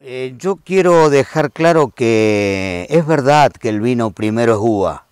Eh, yo quiero dejar claro que es verdad que el vino primero es uva,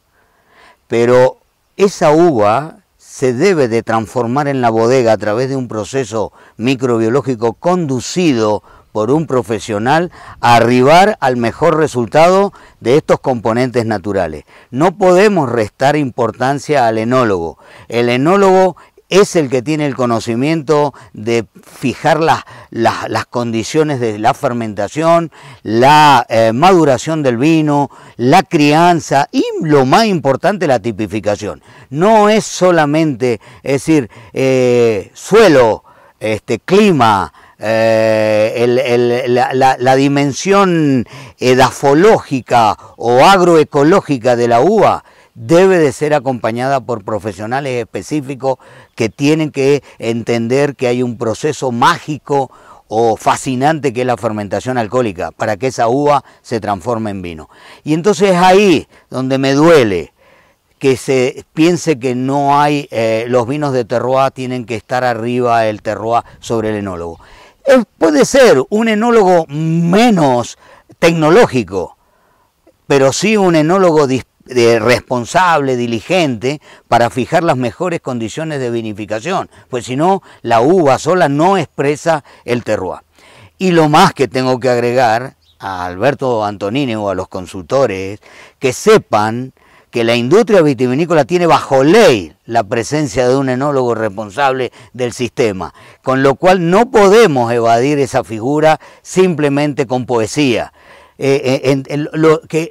pero esa uva se debe de transformar en la bodega a través de un proceso microbiológico conducido por un profesional a arribar al mejor resultado de estos componentes naturales. No podemos restar importancia al enólogo. El enólogo es el que tiene el conocimiento de fijar las, condiciones de la fermentación, la eh, maduración del vino, la crianza y lo más importante, la tipificación. No es solamente, es decir, eh, suelo, este, clima, eh, la, dimensión edafológica o agroecológica de la uva, debe de ser acompañada por profesionales específicos que tienen que entender que hay un proceso mágico o fascinante que es la fermentación alcohólica para que esa uva se transforme en vino. Y entonces es ahí donde me duele que se piense que no hay, eh, los vinos de terroir tienen que estar arriba el terroir sobre el enólogo. puede ser un enólogo menos tecnológico, pero sí un enólogo distinto responsable, diligente, para fijar las mejores condiciones de vinificación, pues si no, la uva sola no expresa el terroir. Y lo más que tengo que agregar a Alberto Antonini o a los consultores, que sepan que la industria vitivinícola tiene bajo ley la presencia de un enólogo responsable del sistema, con lo cual no podemos evadir esa figura simplemente con poesía. Eh, eh, en, lo, que,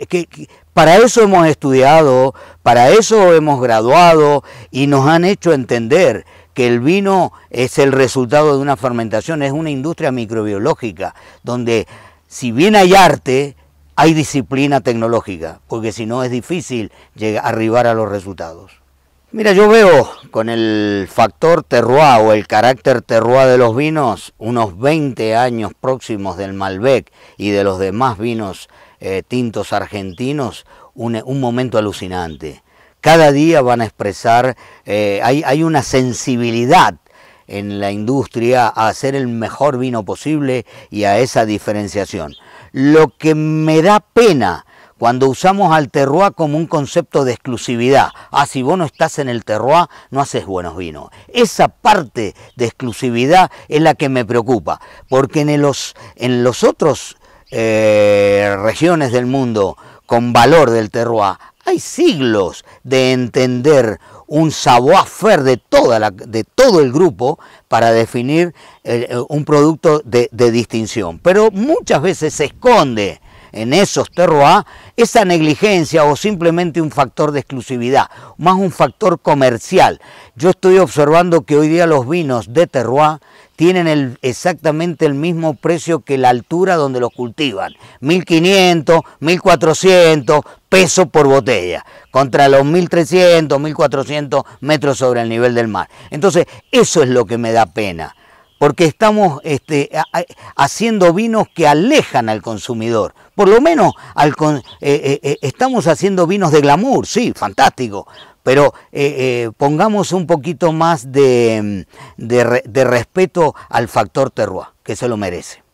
para eso hemos estudiado, para eso hemos graduado y nos han hecho entender que el vino es el resultado de una fermentación, es una industria microbiológica, donde si bien hay arte, hay disciplina tecnológica, porque si no es difícil llegar, arribar a los resultados. Mira, yo veo con el factor terroir o el carácter terroir de los vinos unos 20 años próximos del Malbec y de los demás vinos eh, tintos argentinos un, momento alucinante. Cada día van a expresar, eh, hay, una sensibilidad en la industria a hacer el mejor vino posible y a esa diferenciación. Lo que me da pena cuando usamos al terroir como un concepto de exclusividad. Ah, si vos no estás en el terroir, no haces buenos vinos. Esa parte de exclusividad es la que me preocupa, porque en los, en los otros eh, regiones del mundo con valor del terroir, hay siglos de entender un savoir-faire de, de todo el grupo para definir eh, un producto de, de, distinción. Pero muchas veces se esconde en esos terroir esa negligencia o simplemente un factor de exclusividad, más un factor comercial. Yo estoy observando que hoy día los vinos de terroir tienen el, exactamente el mismo precio que la altura donde los cultivan, 1500, 1400 pesos por botella, contra los 1300, 1400 metros sobre el nivel del mar. Entonces, eso es lo que me da pena, porque estamos este, haciendo vinos que alejan al consumidor, por lo menos al, eh, eh, eh, estamos haciendo vinos de glamour, sí, fantástico, pero eh, eh, pongamos un poquito más de, mm, de respeto al factor terroir, que se lo merece.